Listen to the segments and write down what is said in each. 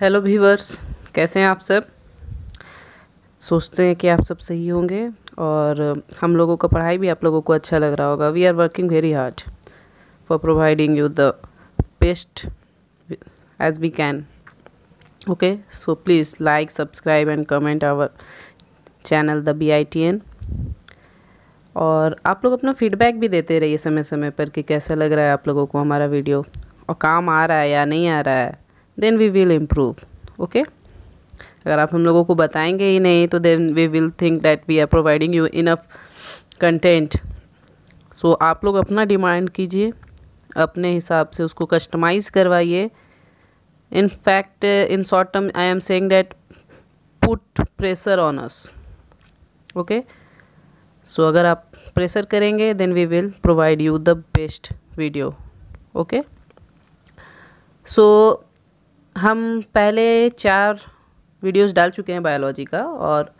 Hello भीवर्स कैसे हैं आप सब सोचते हैं कि आप सब सही होंगे और हम लोगों का पढ़ाई भी आप लोगों को अच्छा लग रहा होगा we are working very hard for providing you the best as we can okay so please like subscribe and comment our channel the B I T N और आप लोग अपना फीडबैक भी देते रहिए समय समय पर कि कैसा लग रहा है आप लोगों को हमारा वीडियो और काम आ रहा है या नहीं आ रहा है then we will improve okay अगर आप हम लोगों को बताएंगे ही नहीं तो then we will think that we are providing you enough content so आप लोग अपना डिमांड कीजिए अपने हिसाब से उसको कस्टमाइज़ करवाइए in fact in short term I am saying that put pressure on us okay so अगर आप प्रेशर करेंगे then we will provide you the best video okay so हम पहले चार वीडियोस डाल चुके हैं बायोलॉजी का और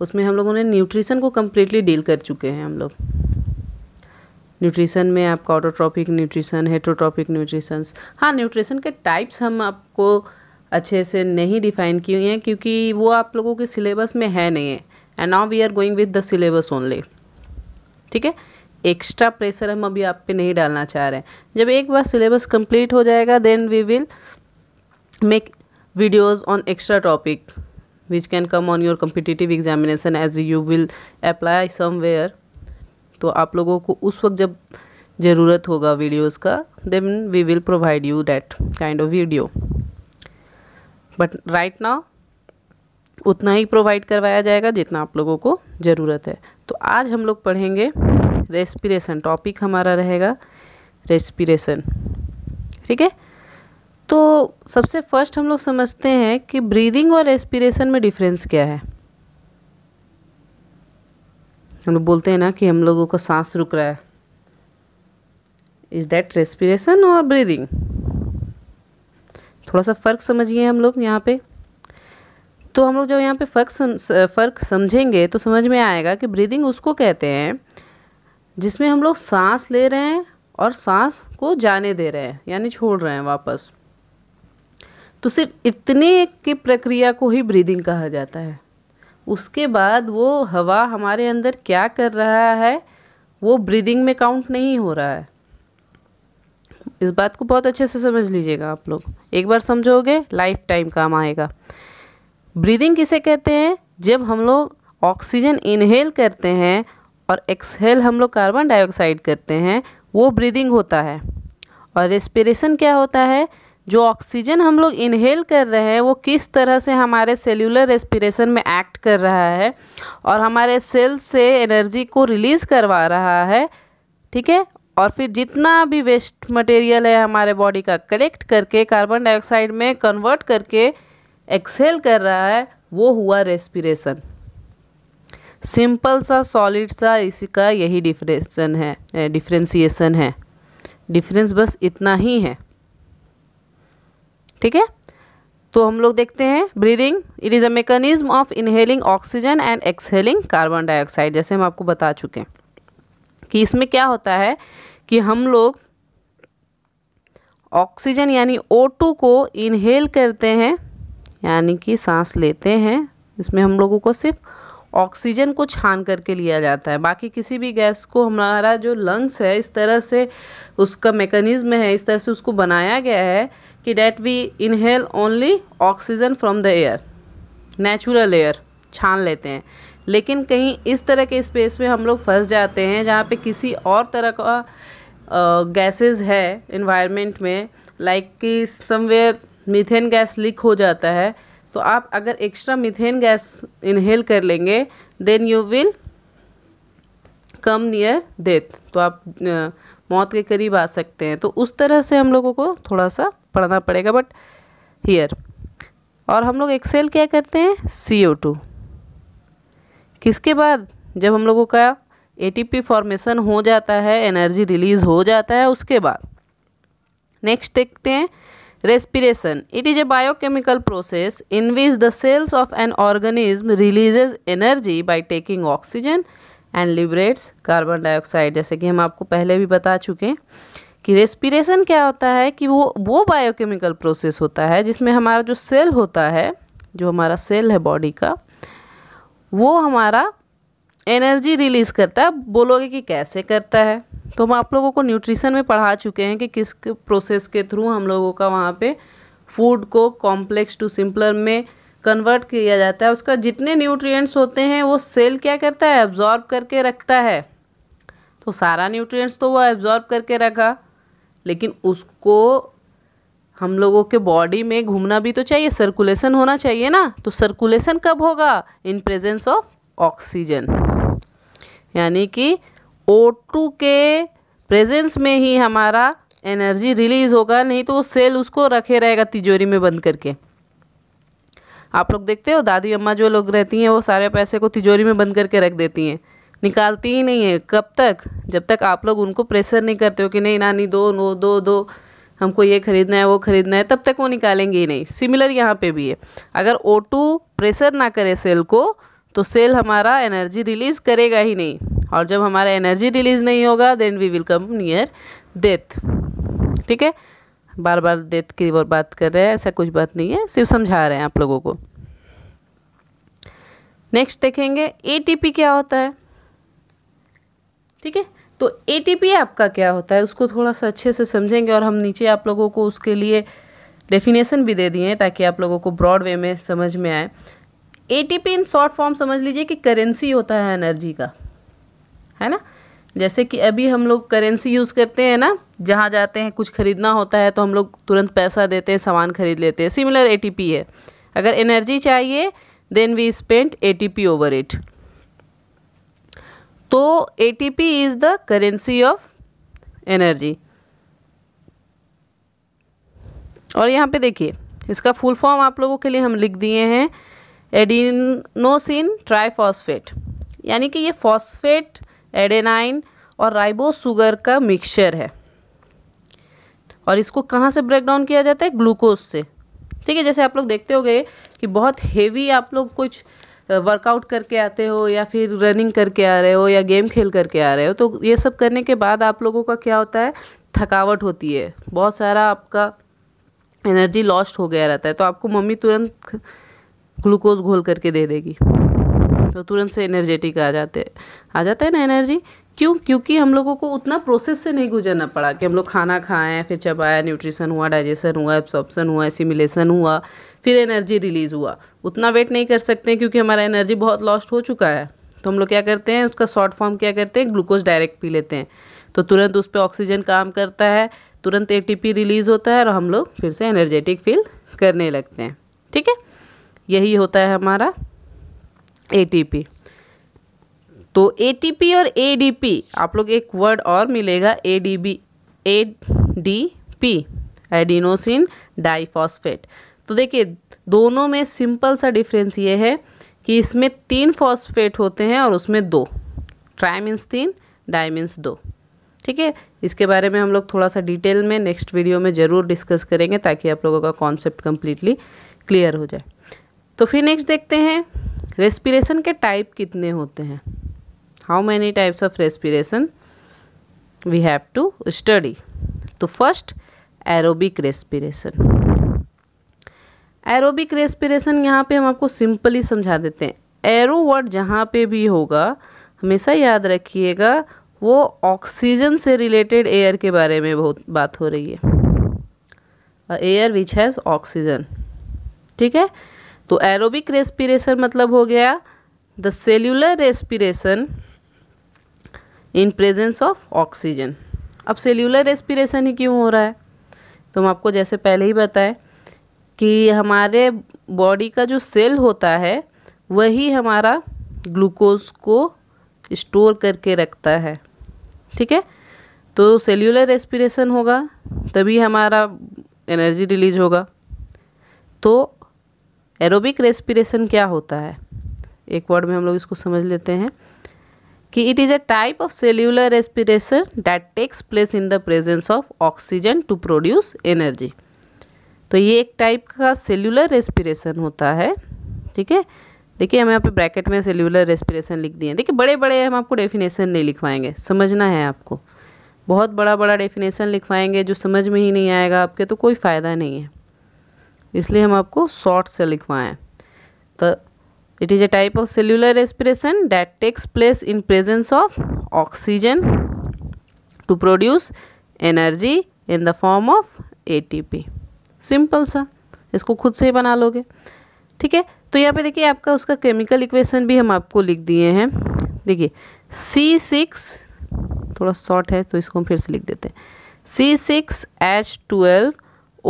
उसमें हम लोगों ने न्यूट्रिशन को कम्प्लीटली डील कर चुके हैं हम लोग न्यूट्रिशन में आपका ऑटोट्रॉपिक न्यूट्रिशन हेट्रोट्रॉपिक न्यूट्रिशंस हाँ न्यूट्रिशन के टाइप्स हम आपको अच्छे से नहीं डिफाइन किए हैं क्योंकि वो आप लोगों के सिलेबस में है नहीं है and now we are going with the syllabus only ठीक है एक्स्ट्रा प्रेशर हम अभी आप पे नहीं डालना चाह रहे हैं जब एक बार सिलेबस कंप्लीट हो जाएगा then we will make videos on extra topic which can come on your competitive examination as you will apply somewhere तो आप लोगों को उस वक्त जब ज़रूरत होगा वीडियोस का then we will provide you that kind of video but right now उतना ही प्रोवाइड करवाया जाएगा जितना आप लोगों को ज़रूरत है तो आज हम लोग पढ़ेंगे रेस्पिरेशन टॉपिक हमारा रहेगा रेस्पिरेशन ठीक है तो सबसे फर्स्ट हम लोग समझते हैं कि ब्रीदिंग और रेस्पिरेशन में डिफरेंस क्या है हम लोग बोलते हैं ना कि हम लोगों का सांस रुक रहा है इज दैट रेस्पिरेशन और ब्रीदिंग थोड़ा सा फ़र्क समझिए हम लोग यहाँ पे तो हम लोग जब यहाँ पे फ़र्क सम, फ़र्क समझेंगे तो समझ में आएगा कि ब्रीदिंग उसको कहते हैं जिसमें हम लोग सांस ले रहे हैं और सांस को जाने दे रहे हैं यानी छोड़ रहे हैं वापस तो सिर्फ इतने की प्रक्रिया को ही ब्रीदिंग कहा जाता है उसके बाद वो हवा हमारे अंदर क्या कर रहा है वो ब्रीदिंग में काउंट नहीं हो रहा है इस बात को बहुत अच्छे से समझ लीजिएगा आप लोग एक बार समझोगे लाइफ टाइम काम आएगा ब्रीदिंग किसे कहते हैं जब हम लोग ऑक्सीजन इनहेल करते हैं और एक्सहेल हम लोग कार्बन डाइऑक्साइड करते हैं वो ब्रीदिंग होता है और रेस्पिरेशन क्या होता है जो ऑक्सीजन हम लोग इनहेल कर रहे हैं वो किस तरह से हमारे सेल्यूलर रेस्पिरेशन में एक्ट कर रहा है और हमारे सेल से एनर्जी को रिलीज़ करवा रहा है ठीक है और फिर जितना भी वेस्ट मटेरियल है हमारे बॉडी का कलेक्ट करके कार्बन डाइऑक्साइड में कन्वर्ट करके एक्सेल कर रहा है वो हुआ रेस्पिरेशन सिंपल सा सॉलिड सा इसी का यही डिफ्रेशन है डिफ्रेंसीसन है डिफरेंस बस इतना ही है ठीक है तो हम लोग देखते हैं breathing it is a mechanism of inhaling oxygen and exhaling carbon dioxide जैसे हम आपको बता चुके हैं कि इसमें क्या होता है कि हम लोग ऑक्सीजन यानी O2 को इनहेल करते हैं यानी कि सांस लेते हैं इसमें हम लोगों को सिर्फ ऑक्सीजन को छान करके लिया जाता है बाकी किसी भी गैस को हमारा जो लंग्स है इस तरह से उसका मेकनिज़्म है इस तरह से उसको बनाया गया है कि that we inhale only oxygen from the air natural air छान लेते हैं लेकिन कहीं इस तरह के स्पेस में हम लोग फंस जाते हैं जहाँ पे किसी और तरह का गैसेस है इन्वायरमेंट में लाइक कि समवेयर मीथेन गैस लीक हो जाता है तो आप अगर एक्स्ट्रा मिथेन गैस इनहेल कर लेंगे then you will come near death तो आप मौत के करीब आ सकते हैं तो उस तरह से हम लोगों को थोड़ा सा पढ़ना पड़ेगा बट हियर और हम लोग एक्सेल क्या करते हैं सी ओ टू किसके बाद जब हम लोगों का ए टी पी फॉर्मेशन हो जाता है एनर्जी रिलीज़ हो जाता है उसके बाद नेक्स्ट देखते हैं Respiration. It is a biochemical process in which the cells of an organism releases energy by taking oxygen and liberates carbon dioxide जैसे कि हम आपको पहले भी बता चुके हैं कि रेस्पिरेशन क्या होता है कि वो वो बायोकेमिकल प्रोसेस होता है जिसमें हमारा जो सेल होता है जो हमारा सेल है बॉडी का वो हमारा एनर्जी रिलीज़ करता है बोलोगे कि कैसे करता है तो हम आप लोगों को न्यूट्रिशन में पढ़ा चुके हैं कि किस प्रोसेस के थ्रू हम लोगों का वहाँ पे फूड को कॉम्प्लेक्स टू सिंपलर में कन्वर्ट किया जाता है उसका जितने न्यूट्रिएंट्स होते हैं वो सेल क्या करता है एब्जॉर्ब करके रखता है तो सारा न्यूट्रिएंट्स तो वो एब्जॉर्ब करके रखा लेकिन उसको हम लोगों के बॉडी में घूमना भी तो चाहिए सर्कुलेशन होना चाहिए ना तो सर्कुलेशन कब होगा इन प्रेजेंस ऑफ ऑक्सीजन यानी कि ओ टू के प्रेजेंस में ही हमारा एनर्जी रिलीज होगा नहीं तो वो सेल उसको रखे रहेगा तिजोरी में बंद करके आप लोग देखते हो दादी अम्मा जो लोग रहती हैं वो सारे पैसे को तिजोरी में बंद करके रख देती हैं निकालती ही नहीं है कब तक जब तक आप लोग उनको प्रेशर नहीं करते हो कि नहीं नानी दो नो दो दो हमको ये ख़रीदना है वो ख़रीदना है तब तक वो निकालेंगे ही नहीं सिमिलर यहाँ पे भी है अगर ओ टू प्रेशर ना करे सेल को तो सेल हमारा एनर्जी रिलीज़ करेगा ही नहीं और जब हमारा एनर्जी रिलीज नहीं होगा then we will come near death ठीक है बार बार डेथ की और बात कर रहे हैं ऐसा कुछ बात नहीं है सिर्फ समझा रहे हैं आप लोगों को नेक्स्ट देखेंगे एटीपी क्या होता है ठीक है तो एटीपी आपका क्या होता है उसको थोड़ा सा अच्छे से समझेंगे और हम नीचे आप लोगों को उसके लिए डेफिनेशन भी दे दिए हैं ताकि आप लोगों को ब्रॉड वे में समझ में आए एटीपी इन शॉर्ट फॉर्म समझ लीजिए कि करेंसी होता है एनर्जी का है ना जैसे कि अभी हम लोग करेंसी यूज़ करते हैं ना जहाँ जाते हैं कुछ ख़रीदना होता है तो हम लोग तुरंत पैसा देते हैं सामान ख़रीद लेते हैं सिमिलर ए है अगर एनर्जी चाहिए then we spend A T over it तो A T P is the currency of energy और यहाँ पे देखिए इसका फुल फॉर्म आप लोगों के लिए हम लिख दिए हैं एडिनोसिन ट्राईफॉस्फेट यानी कि ये फॉस्फेट एडेनाइन और राइबो सुगर का मिक्सचर है और इसको कहाँ से ब्रेक डाउन किया जाता है ग्लूकोज से ठीक है जैसे आप लोग देखते हो कि बहुत हेवी आप लोग कुछ वर्कआउट करके आते हो या फिर रनिंग करके आ रहे हो या गेम खेल करके आ रहे हो तो ये सब करने के बाद आप लोगों का क्या होता है थकावट होती है बहुत सारा आपका एनर्जी लॉस्ट हो गया रहता है तो आपको मम्मी तुरंत ग्लूकोज घोल करके दे देगी तो तुरंत से एनर्जेटिक आ जाते आ जाता है ना एनर्जी क्यों क्योंकि हम लोगों को उतना प्रोसेस से नहीं गुजरना पड़ा कि हम लोग खाना खाएं फिर चबाया न्यूट्रिशन हुआ डाइजेशन हुआ एब्सॉर्प्शन हुआ एसिमिलेशन हुआ फिर एनर्जी रिलीज़ हुआ उतना वेट नहीं कर सकते क्योंकि हमारा एनर्जी बहुत लॉस्ट हो चुका है तो हम लोग क्या करते हैं उसका शॉर्ट फॉर्म क्या करते हैं ग्लूकोज डायरेक्ट पी लेते हैं तो तुरंत उस पर ऑक्सीजन काम करता है तुरंत ए रिलीज़ होता है और हम लोग फिर से एनर्जेटिक फील करने लगते हैं ठीक है यही होता है हमारा एटीपी तो एटीपी और एडीपी आप लोग एक वर्ड और मिलेगा एडीबी एडीपी एडिनोसिन डाइफॉस्फेट तो देखिए दोनों में सिंपल सा डिफरेंस ये है कि इसमें तीन फॉस्फेट होते हैं और उसमें दो ट्राइमिन्स तीन डायमिन्स दो ठीक है इसके बारे में हम लोग थोड़ा सा डिटेल में नेक्स्ट वीडियो में ज़रूर डिस्कस करेंगे ताकि आप लोगों का कॉन्सेप्ट कम्प्लीटली क्लियर हो जाए तो फिर नेक्स्ट देखते हैं रेस्पिरेशन के टाइप कितने होते हैं how many types of respiration we have to study तो first aerobic respiration aerobic respiration यहाँ पे हम आपको सिंपली समझा देते हैं एरो वर्ड जहाँ पे भी होगा हमेशा याद रखिएगा वो ऑक्सीजन से रिलेटेड एयर के बारे में बहुत बात हो रही है एयर विच हैज़ ऑक्सीजन ठीक है तो एरोबिक रेस्पिरेशन मतलब हो गया the cellular respiration in presence of oxygen अब सेल्यूलर रेस्पिरेशन ही क्यों हो रहा है तो हम आपको जैसे पहले ही बताएं कि हमारे बॉडी का जो सेल होता है वही हमारा ग्लूकोज को स्टोर करके रखता है ठीक है तो सेल्यूलर रेस्पिरेशन होगा तभी हमारा एनर्जी रिलीज होगा तो एरोबिक रेस्पिरेशन क्या होता है एक वर्ड में हम लोग इसको समझ लेते हैं कि it is a type of cellular respiration that takes place in the presence of oxygen to produce energy तो ये एक टाइप का सेल्यूलर रेस्पिरेशन होता है ठीक है देखिए हम यहाँ पे ब्रैकेट में सेल्यूलर रेस्पिरेशन लिख दिए देखिए बड़े बड़े हम आपको डेफिनेशन नहीं लिखवाएंगे समझना है आपको बहुत बड़ा बड़ा डेफिनेशन लिखवाएंगे जो समझ में ही नहीं आएगा आपके तो कोई फ़ायदा नहीं है इसलिए हम आपको शॉर्ट से लिखवाएं तो it is a type of cellular respiration that takes place in presence of oxygen to produce energy in the form of ATP simple सा इसको खुद से ही बना लोगे ठीक है तो यहाँ पे देखिए आपका उसका केमिकल इक्वेशन भी हम आपको लिख दिए हैं देखिए सी सिक्स थोड़ा शॉर्ट है तो इसको हम फिर से लिख देते हैं C six H twelve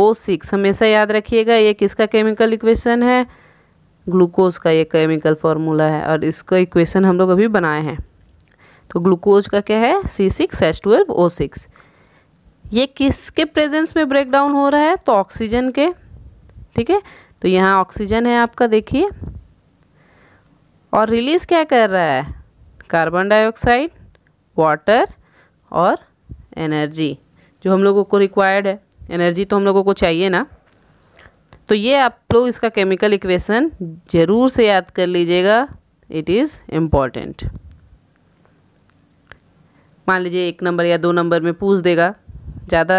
O six हमेशा याद रखिएगा ये किसका केमिकल इक्वेशन है ग्लूकोज का ये केमिकल फॉर्मूला है और इसका इक्वेशन हम लोग अभी बनाए हैं तो ग्लूकोज का क्या है C six H twelve O six ये किसके प्रेजेंस में ब्रेक डाउन हो रहा है तो ऑक्सीजन के ठीक है तो यहाँ ऑक्सीजन है आपका देखिए और रिलीज़ क्या कर रहा है कार्बन डाइऑक्साइड वाटर और एनर्जी जो हम लोगों को रिक्वायर्ड है एनर्जी तो हम लोगों को चाहिए ना तो ये आप लोग इसका केमिकल इक्वेशन ज़रूर से याद कर लीजिएगा इट इज़ इम्पॉर्टेंट मान लीजिए एक नंबर या दो नंबर में पूछ देगा ज़्यादा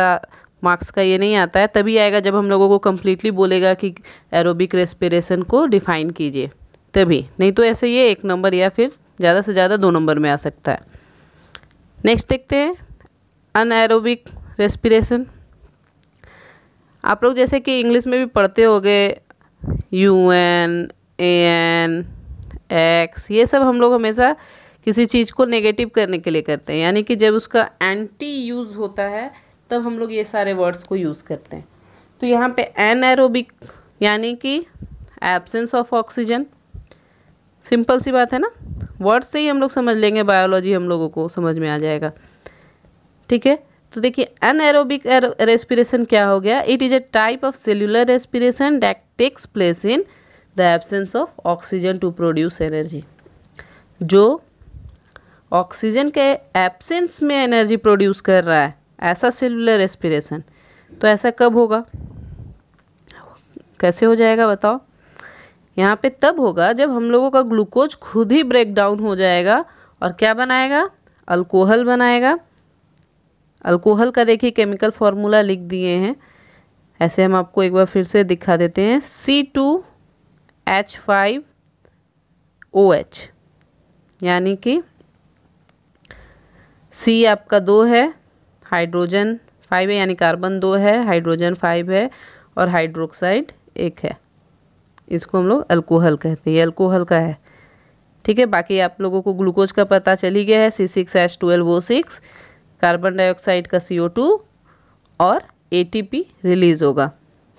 मार्क्स का ये नहीं आता है तभी आएगा जब हम लोगों को कम्प्लीटली बोलेगा कि एरोबिक रेस्पिरेशन को डिफ़ाइन कीजिए तभी नहीं तो ऐसे ये एक नंबर या फिर ज़्यादा से ज़्यादा दो नंबर में आ सकता है नेक्स्ट देखते हैं अन एरोबिक रेस्पिरेशन आप लोग जैसे कि इंग्लिश में भी पढ़ते हो गए U N A N X ये सब हम लोग हमेशा किसी चीज़ को नेगेटिव करने के लिए करते हैं यानी कि जब उसका एंटी यूज़ होता है तब हम लोग ये सारे वर्ड्स को यूज़ करते हैं तो यहाँ पे एरोबिक यानी कि एब्सेंस ऑफ ऑक्सीजन सिंपल सी बात है ना वर्ड्स से ही हम लोग समझ लेंगे बायोलॉजी हम लोगों को समझ में आ जाएगा ठीक है तो देखिए अनएरोबिक रेस्पिरेशन क्या हो गया it is a type of cellular respiration that takes place in the absence of oxygen to produce energy जो ऑक्सीजन के एब्सेंस में एनर्जी प्रोड्यूस कर रहा है ऐसा सेलुलर रेस्पिरेशन तो ऐसा कब होगा कैसे हो जाएगा बताओ यहाँ पे तब होगा जब हम लोगों का ग्लूकोज खुद ही ब्रेक डाउन हो जाएगा और क्या बनाएगा अल्कोहल बनाएगा अल्कोहल का देखिए केमिकल फार्मूला लिख दिए हैं ऐसे हम आपको एक बार फिर से दिखा देते हैं C two H five O H यानी कि सी आपका दो है हाइड्रोजन फाइव है यानी कार्बन दो है हाइड्रोजन फाइव है और हाइड्रोक्साइड एक है इसको हम लोग अल्कोहल कहते हैं अल्कोहल का है ठीक है बाकी आप लोगों को ग्लूकोज का पता चली गया है C six H twelve O six carbon dioxide का सी और ए रिलीज़ होगा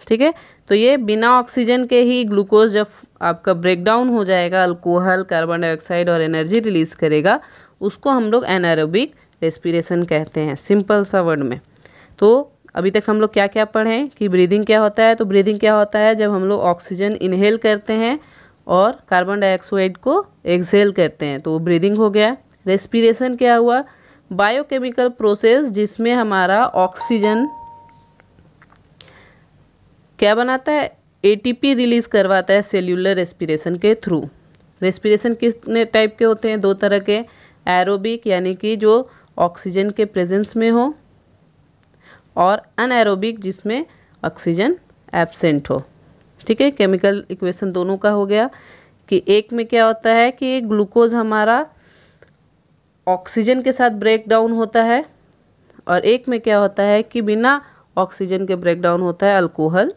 ठीक है तो ये बिना ऑक्सीजन के ही ग्लूकोज जब आपका ब्रेकडाउन हो जाएगा अल्कोहल कार्बन डाइऑक्साइड और एनर्जी रिलीज़ करेगा उसको हम लोग एनारोबिक रेस्पिरेशन कहते हैं सिंपल सा वर्ड में तो अभी तक हम लोग क्या क्या पढ़े कि ब्रीदिंग क्या होता है तो ब्रीदिंग क्या होता है जब हम लोग ऑक्सीजन इनहेल करते हैं और कार्बन डाइऑक्साइड को एक्सहेल करते हैं तो वो ब्रीदिंग हो गया रेस्पिरेशन क्या हुआ बायोकेमिकल प्रोसेस जिसमें हमारा ऑक्सीजन क्या बनाता है एटीपी रिलीज करवाता है सेल्यूलर रेस्पिरेशन के थ्रू रेस्पिरेशन कितने टाइप के होते हैं दो तरह के एरोबिक यानी कि जो ऑक्सीजन के प्रेजेंस में हो और अनएरोबिक जिसमें ऑक्सीजन एबसेंट हो ठीक है केमिकल इक्वेशन दोनों का हो गया कि एक में क्या होता है कि ग्लूकोज हमारा ऑक्सीजन के साथ ब्रेक डाउन होता है और एक में क्या होता है कि बिना ऑक्सीजन के ब्रेक डाउन होता है अल्कोहल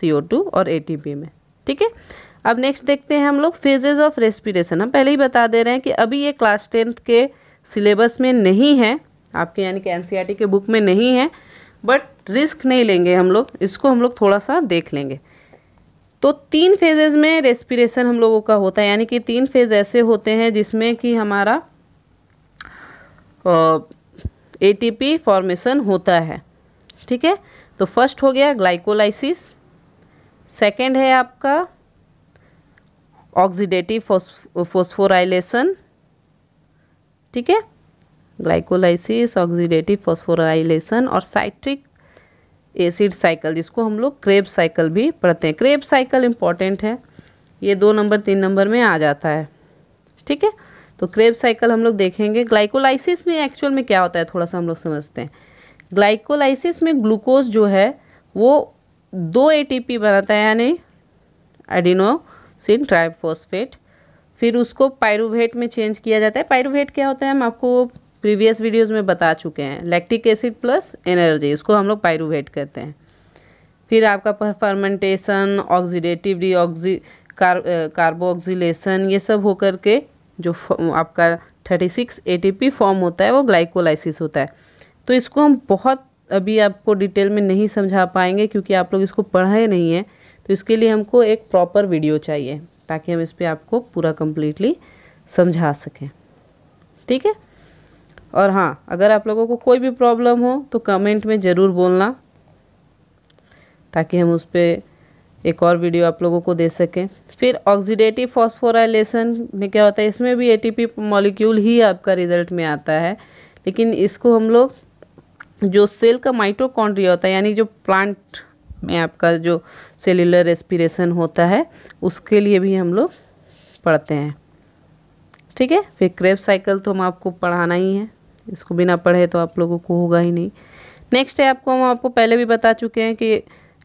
सी और ए में ठीक है अब नेक्स्ट देखते हैं हम लोग फेजेज ऑफ रेस्पिरेशन हम पहले ही बता दे रहे हैं कि अभी ये क्लास टेंथ के सिलेबस में नहीं है आपके यानी कि एन e के बुक में नहीं है बट रिस्क नहीं लेंगे हम लोग इसको हम लोग थोड़ा सा देख लेंगे तो तीन फेजेज में रेस्पिरेशन हम लोगों का होता है यानी कि तीन फेज ऐसे होते हैं जिसमें कि हमारा एटीपी फॉर्मेशन होता है ठीक है तो फर्स्ट हो गया ग्लाइकोलाइसिस सेकंड है आपका ऑक्सीडेटिव फोस्फोराइलेशन ठीक है ग्लाइकोलाइसिस ऑक्सीडेटिव फोस्फोराइलेशन और साइट्रिक एसिड साइकिल जिसको हम लोग क्रेब साइकिल भी पढ़ते हैं क्रेब साइकिल इंपॉर्टेंट है ये दो नंबर तीन नंबर में आ जाता है ठीक है तो क्रेब साइकिल हम लोग देखेंगे ग्लाइकोलाइसिस में एक्चुअल में क्या होता है थोड़ा सा हम लोग समझते हैं ग्लाइकोलाइसिस में ग्लूकोज जो है वो दो एटीपी बनाता है यानी एडिनोसिन ट्राइफोस्फेट फिर उसको पायरुवेट में चेंज किया जाता है पायरुवेट क्या होता है हम आपको प्रीवियस वीडियोस में बता चुके हैं लैक्टिक एसिड प्लस एनर्जी इसको हम लोग पायरुवेट कहते हैं फिर आपका fermentation oxidative de carbo carboxylation ये सब होकर के जो आपका थर्टी सिक्स ए फॉर्म होता है वो ग्लाइकोलाइसिस होता है तो इसको हम बहुत अभी आपको डिटेल में नहीं समझा पाएंगे क्योंकि आप लोग इसको पढ़ाए नहीं है तो इसके लिए हमको एक प्रॉपर वीडियो चाहिए ताकि हम इस पर आपको पूरा कम्प्लीटली समझा सकें ठीक है और हाँ अगर आप लोगों को कोई भी प्रॉब्लम हो तो कमेंट में ज़रूर बोलना ताकि हम उस पर एक और वीडियो आप लोगों को दे सकें फिर ऑक्सीडेटिव फॉस्फोराइलेसन में क्या होता है इसमें भी एटीपी मॉलिक्यूल ही आपका रिजल्ट में आता है लेकिन इसको हम लोग जो सेल का माइटोकॉन्ड्रिया होता है यानी जो प्लांट में आपका जो सेल्युलर रेस्पिरेशन होता है उसके लिए भी हम लोग पढ़ते हैं ठीक है फिर क्रेप साइकिल तो हम आपको पढ़ाना ही है इसको बिना पढ़े तो आप लोगों को होगा ही नहीं नेक्स्ट है आपको हम आपको पहले भी बता चुके हैं कि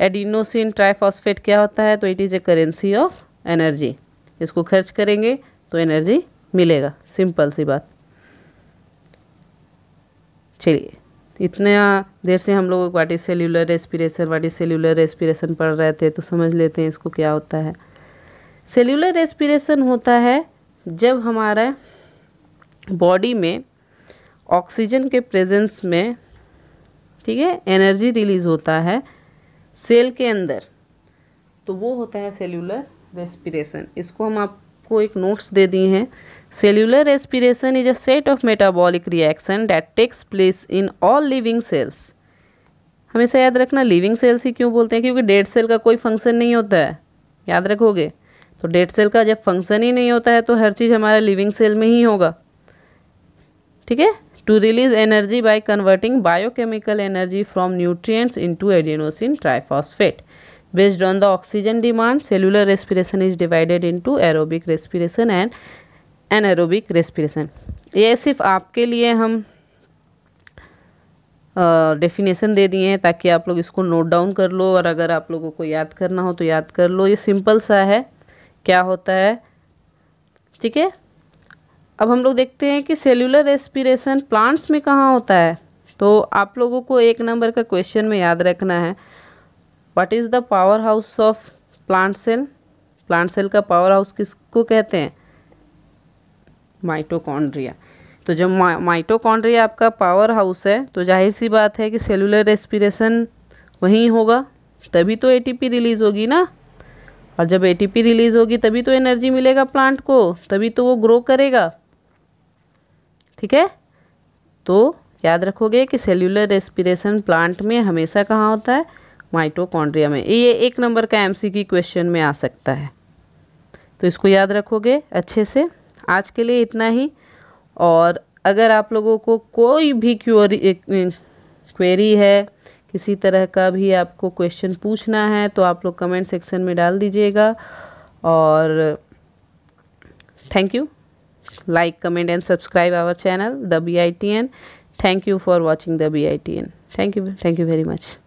एडिनोसिन ट्राइफॉस्फेट क्या होता है तो it is a currency of energy इसको खर्च करेंगे तो एनर्जी मिलेगा सिंपल सी बात चलिए इतना देर से हम लोग what is cellular respiration what is cellular respiration पढ़ रहे थे तो समझ लेते हैं इसको क्या होता है सेल्यूलर रेस्पिरेशन होता है जब हमारा बॉडी में ऑक्सीजन के प्रेजेंस में ठीक है एनर्जी रिलीज होता है सेल के अंदर तो वो होता है सेल्यूलर रेस्पिरेशन इसको हम आपको एक नोट्स दे दिए हैं cellular respiration is a set of metabolic reaction that takes place in all living cells हमेशा याद रखना लिविंग सेल्स ही क्यों बोलते हैं क्योंकि डेड सेल का कोई फंक्शन नहीं होता है याद रखोगे तो डेड सेल का जब फंक्शन ही नहीं होता है तो हर चीज़ हमारा लिविंग सेल में ही होगा ठीक है to release energy by converting biochemical energy from nutrients into adenosine triphosphate Based on the oxygen demand, cellular respiration is divided into aerobic respiration and anaerobic respiration. ये सिर्फ आपके लिए हम डेफिनेशन uh, दे दिए हैं ताकि आप लोग इसको नोट डाउन कर लो और अगर आप लोगों को याद करना हो तो याद कर लो ये सिंपल सा है क्या होता है ठीक है अब हम लोग देखते हैं कि सेलुलर रेस्पिरेशन प्लांट्स में कहाँ होता है तो आप लोगों को एक नंबर का क्वेश्चन में याद रखना है what is the powerhouse of plant cell plant cell का पावर हाउस किसको कहते हैं माइटोकॉन्ड्रिया तो जब मा, माइटोकॉन्ड्रिया आपका पावर हाउस है तो जाहिर सी बात है कि सेलुलर रेस्पिरेशन वहीं होगा तभी तो एटीपी रिलीज़ होगी ना और जब एटीपी रिलीज़ होगी तभी तो एनर्जी मिलेगा प्लांट को तभी तो वो ग्रो करेगा ठीक है तो याद रखोगे कि सेलुलर रेस्पिरेशन प्लांट में हमेशा कहाँ होता है माइटोकॉन्ड्रिया में ये एक नंबर का एमसीक्यू क्वेश्चन में आ सकता है तो इसको याद रखोगे अच्छे से आज के लिए इतना ही और अगर आप लोगों को कोई भी क्यूरी क्वेरी है किसी तरह का भी आपको क्वेश्चन पूछना है तो आप लोग कमेंट सेक्शन में डाल दीजिएगा और thank you the B I T N thank you for watching the B I T N thank you thank you very much